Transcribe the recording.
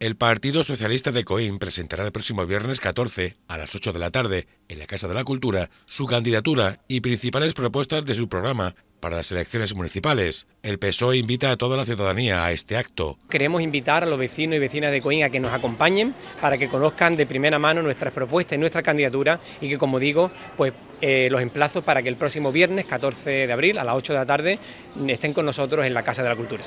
El Partido Socialista de Coín presentará el próximo viernes 14 a las 8 de la tarde en la Casa de la Cultura su candidatura y principales propuestas de su programa para las elecciones municipales. El PSOE invita a toda la ciudadanía a este acto. Queremos invitar a los vecinos y vecinas de Coín a que nos acompañen para que conozcan de primera mano nuestras propuestas y nuestra candidatura y que, como digo, pues eh, los emplazo para que el próximo viernes 14 de abril a las 8 de la tarde estén con nosotros en la Casa de la Cultura.